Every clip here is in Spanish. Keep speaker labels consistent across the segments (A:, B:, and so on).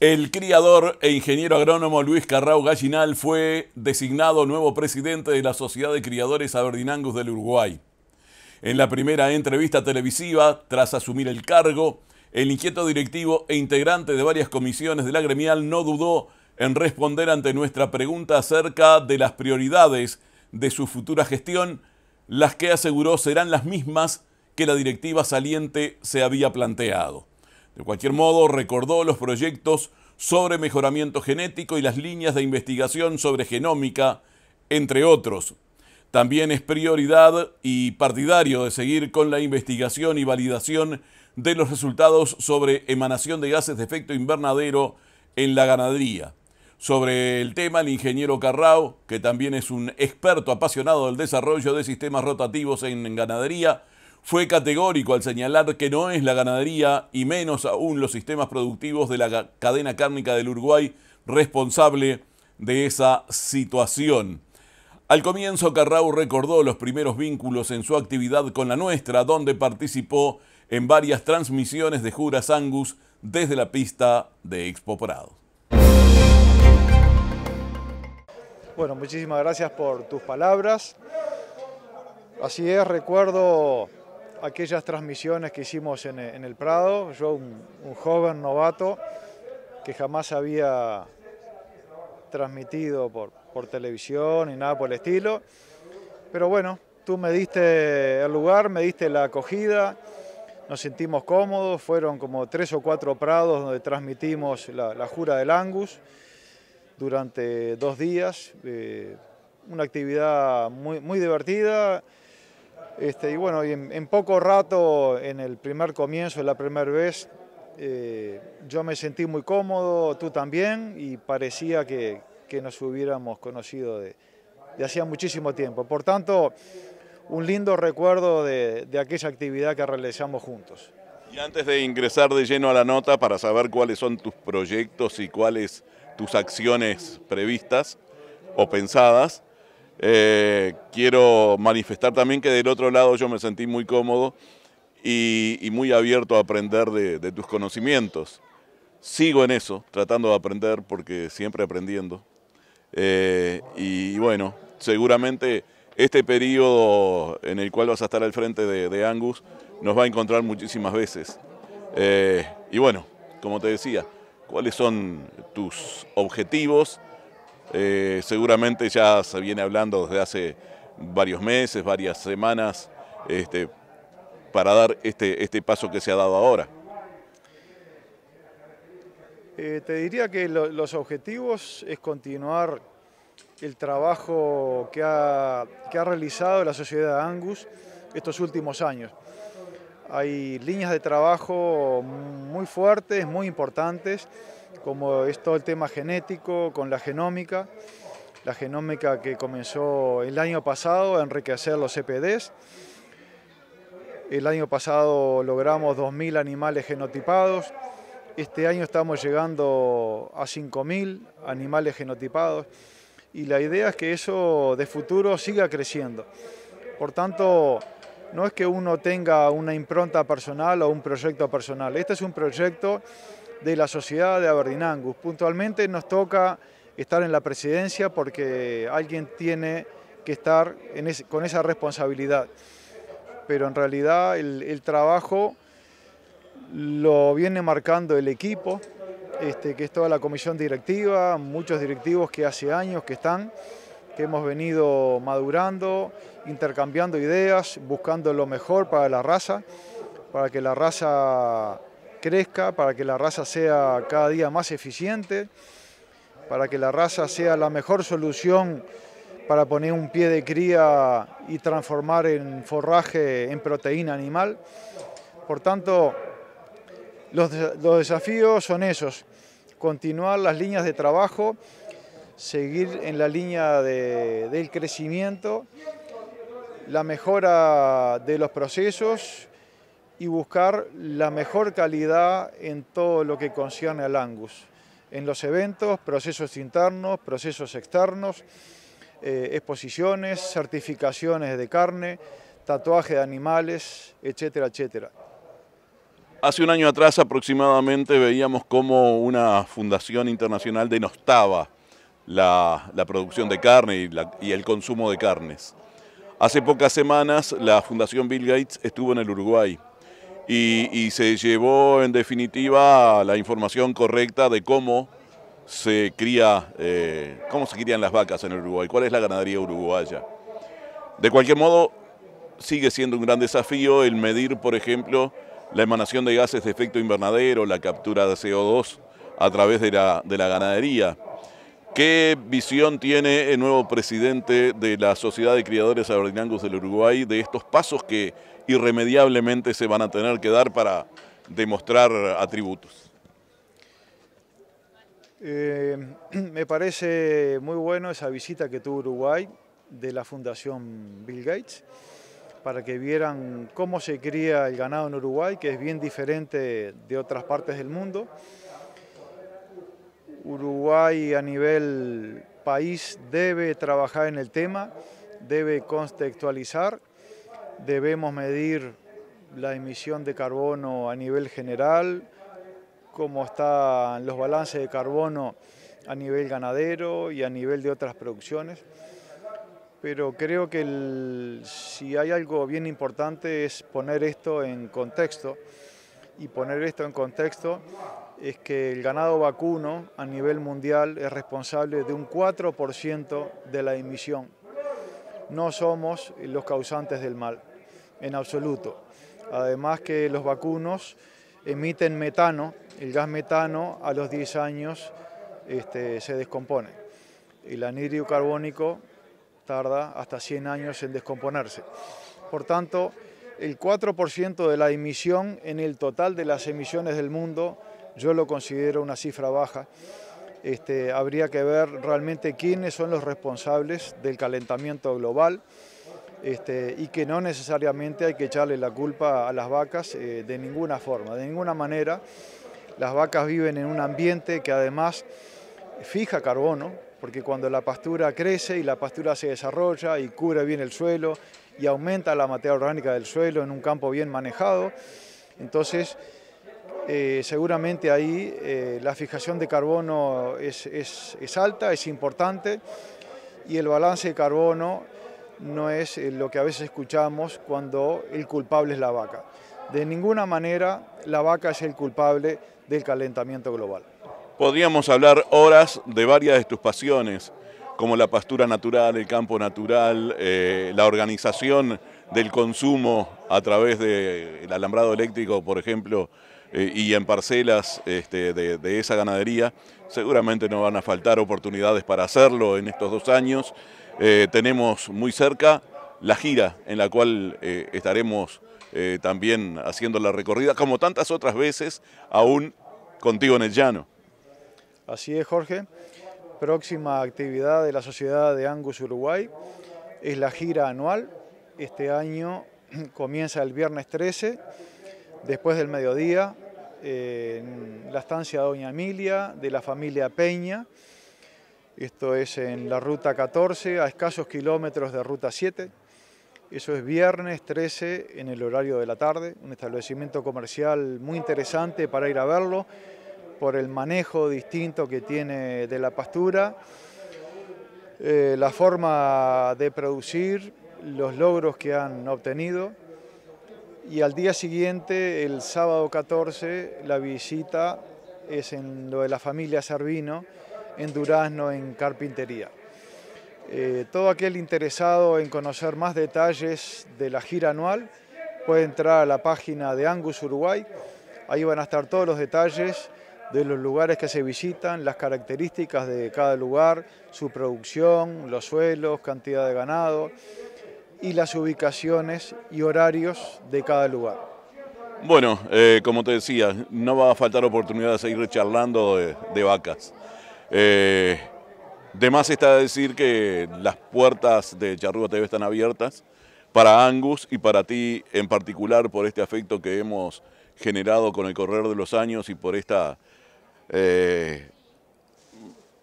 A: El criador e ingeniero agrónomo Luis Carrao Gallinal fue designado nuevo presidente de la Sociedad de Criadores Averdinangos del Uruguay. En la primera entrevista televisiva, tras asumir el cargo, el inquieto directivo e integrante de varias comisiones de la gremial no dudó en responder ante nuestra pregunta acerca de las prioridades de su futura gestión, las que aseguró serán las mismas que la directiva saliente se había planteado. De cualquier modo, recordó los proyectos sobre mejoramiento genético y las líneas de investigación sobre genómica, entre otros. También es prioridad y partidario de seguir con la investigación y validación de los resultados sobre emanación de gases de efecto invernadero en la ganadería. Sobre el tema, el ingeniero Carrao, que también es un experto apasionado del desarrollo de sistemas rotativos en ganadería, fue categórico al señalar que no es la ganadería y menos aún los sistemas productivos de la cadena cárnica del Uruguay responsable de esa situación. Al comienzo, Carrau recordó los primeros vínculos en su actividad con la nuestra, donde participó en varias transmisiones de Juras Angus desde la pista de Expo Prado.
B: Bueno, muchísimas gracias por tus palabras. Así es, recuerdo aquellas transmisiones que hicimos en, eh, el Prado, yo un, joven novato que jamás había transmitido por, por televisión ni nada por el estilo, pero bueno, tú me diste el lugar, me diste la acogida, nos sentimos cómodos, fueron como tres o cuatro prados donde transmitimos la, Jura del Angus durante dos días, eh, una actividad muy, muy divertida, este, y bueno, en, poco rato, en el primer comienzo, en la primera vez, eh, yo me sentí muy cómodo, tú también, y parecía que, nos hubiéramos conocido de, hacía muchísimo tiempo. Por tanto, un lindo recuerdo de aquella actividad que realizamos juntos.
A: Y antes de ingresar de lleno a la nota para saber cuáles son tus proyectos y cuáles tus acciones previstas o pensadas, eh, quiero manifestar también que del otro lado yo me sentí muy cómodo y, muy abierto a aprender de, tus conocimientos. Sigo en eso, tratando de aprender porque siempre aprendiendo. Eh, y bueno, seguramente este periodo en el cual vas a estar al frente de, Angus nos va a encontrar muchísimas veces. Eh, y bueno, como te decía, ¿cuáles son tus objetivos? Eh, seguramente ya se viene hablando desde hace varios meses, varias semanas, este, para dar este, este, paso que se ha dado ahora.
B: Eh, te diría que los objetivos es continuar el trabajo que ha, que ha realizado la sociedad Angus estos últimos años. Hay líneas de trabajo muy fuertes, muy importantes como es todo el tema genético, con la genómica, la genómica que comenzó el año pasado a enriquecer los CPDs. E el año pasado logramos 2.000 animales genotipados, este año estamos llegando a 5.000 animales genotipados y la idea es que eso de futuro siga creciendo. Por tanto, no es que uno tenga una impronta personal o un proyecto personal, este es un proyecto de la sociedad de Angus. Puntualmente nos toca estar en la presidencia porque alguien tiene que estar con esa responsabilidad. Pero en realidad el, trabajo lo viene marcando el equipo, este, que es toda la comisión directiva, muchos directivos que hace años que están, que hemos venido madurando, intercambiando ideas, buscando lo mejor para la raza, para que la raza crezca, para que la raza sea cada día más eficiente, para que la raza sea la mejor solución para poner un pie de cría y transformar en forraje, en proteína animal. Por tanto, los, desafíos son esos, continuar las líneas de trabajo, seguir en la línea del crecimiento, la mejora de los procesos, y buscar la mejor calidad en todo lo que concierne al Angus, en los eventos, procesos internos, procesos externos, eh, exposiciones, certificaciones de carne, tatuaje de animales, etcétera, etcétera. Hace
A: un año atrás aproximadamente veíamos cómo una fundación internacional denostaba la, la producción de carne y el consumo de carnes. Hace pocas semanas la Fundación Bill Gates estuvo en el Uruguay y, se llevó en definitiva la información correcta de cómo se eh, cómo se crían las vacas en Uruguay, cuál es la ganadería uruguaya. De cualquier modo, sigue siendo un gran desafío el medir, por ejemplo, la emanación de gases de efecto invernadero, la captura de CO2 a través de la ganadería. ¿Qué visión tiene el nuevo presidente de la Sociedad de Criadores Aberlinangus del Uruguay de estos pasos que irremediablemente se van a tener que dar para demostrar atributos?
B: Eh, me parece muy bueno esa visita que tuvo Uruguay de la Fundación Bill Gates para que vieran cómo se cría el ganado en Uruguay, que es bien diferente de otras partes del mundo. Uruguay a nivel país debe trabajar en el tema, debe contextualizar, debemos medir la emisión de carbono a nivel general, cómo están los balances de carbono a nivel ganadero y a nivel de otras producciones. Pero creo que si hay algo bien importante es poner esto en contexto y poner esto en contexto es que el ganado vacuno a nivel mundial es responsable de un 4% de la emisión. No somos los causantes del mal, en absoluto. Además que los vacunos emiten metano, el gas metano a los 10 años este, se descompone. El anidrio carbónico tarda hasta 100 años en descomponerse. Por tanto, el 4% de la emisión en el total de las emisiones del mundo yo lo considero una cifra baja. Este, habría que ver realmente quiénes son los responsables del calentamiento global este, y que no necesariamente hay que echarle la culpa a las vacas eh, de ninguna forma, de ninguna manera. Las vacas viven en un ambiente que además fija carbono, porque cuando la pastura crece y la pastura se desarrolla y cubre bien el suelo y aumenta la materia orgánica del suelo en un campo bien manejado, entonces eh, seguramente ahí eh, la fijación de carbono es, alta, es importante y el balance de carbono no es eh, lo que a veces escuchamos cuando el culpable es la vaca. De ninguna manera la vaca es el culpable del calentamiento global.
A: Podríamos hablar horas de varias de tus pasiones, como la pastura natural, el campo natural, la organización del consumo a través del alambrado eléctrico, por ejemplo, eh, y en parcelas este, de, esa ganadería, seguramente no van a faltar oportunidades para hacerlo en estos dos años. Eh, tenemos muy cerca la gira en la cual eh, estaremos también haciendo la recorrida, como tantas otras veces, aún contigo en el llano.
B: Así es, Jorge. Próxima actividad de la Sociedad de Angus Uruguay es la gira anual. Este año comienza el viernes 13 después del mediodía, en la estancia Doña Emilia, de la familia Peña. Esto es en la ruta 14, a escasos kilómetros de ruta 7. Eso es viernes 13 en el horario de la tarde, un establecimiento comercial muy interesante para ir a verlo por el manejo distinto que tiene de la pastura, eh, la forma de producir, los logros que han obtenido y al día siguiente, el sábado 14, la visita es en lo de la familia Servino, en Durazno, en Carpintería. Eh, todo aquel interesado en conocer más detalles de la gira anual puede entrar a la página de Angus Uruguay. Ahí van a estar todos los detalles de los lugares que se visitan, las características de cada lugar, su producción, los suelos, cantidad de ganado y las ubicaciones y horarios de cada lugar.
A: Bueno, eh, como te decía, no va a faltar oportunidad de seguir charlando de, vacas. Eh, de más está decir que las puertas de Charrúa TV están abiertas para Angus y para ti en particular por este afecto que hemos generado con el correr de los años y por esta eh,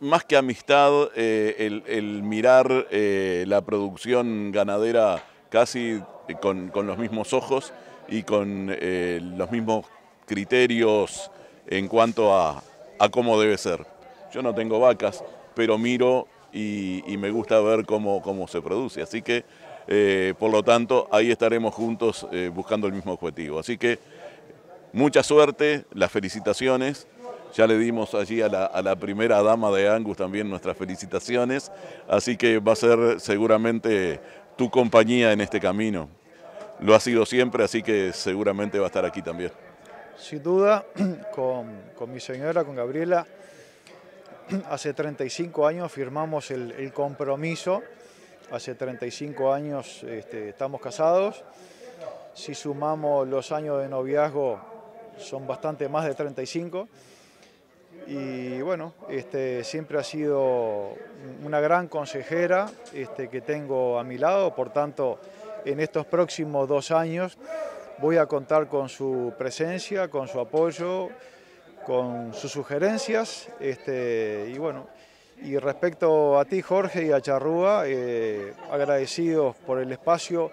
A: más que amistad, eh, el, mirar eh, la producción ganadera casi con, los mismos ojos y con eh, los mismos criterios en cuanto a, cómo debe ser. Yo no tengo vacas, pero miro y, me gusta ver cómo, se produce. Así que, por lo tanto, ahí estaremos juntos buscando el mismo objetivo. Así que, mucha suerte, las felicitaciones ya le dimos allí a la, primera dama de Angus también nuestras felicitaciones, así que va a ser seguramente tu compañía en este camino. Lo ha sido siempre, así que seguramente va a estar aquí también.
B: Sin duda, con, mi señora, con Gabriela, hace 35 años firmamos el, compromiso, hace 35 años este, estamos casados, si sumamos los años de noviazgo son bastante más de 35 y bueno, este, siempre ha sido una gran consejera este, que tengo a mi lado, por tanto, en estos próximos dos años voy a contar con su presencia, con su apoyo, con sus sugerencias, este, y bueno, y respecto a ti Jorge y a Charrúa, eh, agradecidos por el espacio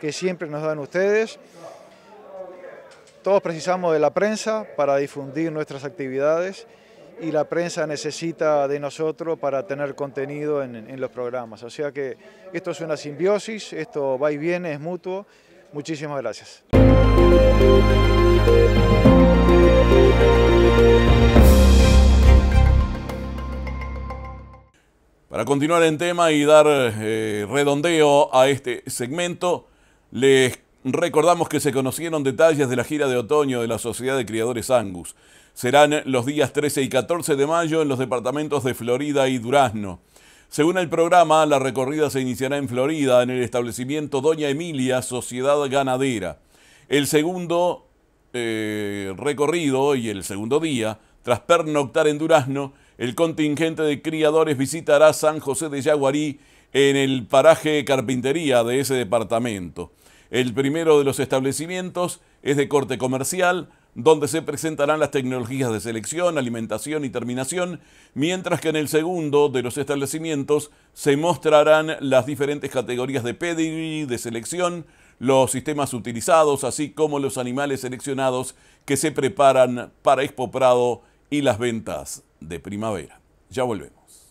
B: que siempre nos dan ustedes. Todos precisamos de la prensa para difundir nuestras actividades y la prensa necesita de nosotros para tener contenido en, los programas. O sea que esto es una simbiosis, esto va y viene, es mutuo. Muchísimas gracias.
A: Para continuar en tema y dar eh, redondeo a este segmento, les recordamos que se conocieron detalles de la gira de otoño de la Sociedad de Criadores Angus serán los días 13 y 14 de mayo en los departamentos de Florida y Durazno. Según el programa, la recorrida se iniciará en Florida, en el establecimiento Doña Emilia, Sociedad Ganadera. El segundo eh, recorrido y el segundo día, tras pernoctar en Durazno, el contingente de criadores visitará San José de Yaguarí en el paraje Carpintería de ese departamento. El primero de los establecimientos es de corte comercial, donde se presentarán las tecnologías de selección, alimentación y terminación, mientras que en el segundo de los establecimientos se mostrarán las diferentes categorías de pedigree, de selección, los sistemas utilizados, así como los animales seleccionados que se preparan para Expo Prado y las ventas de primavera. Ya volvemos.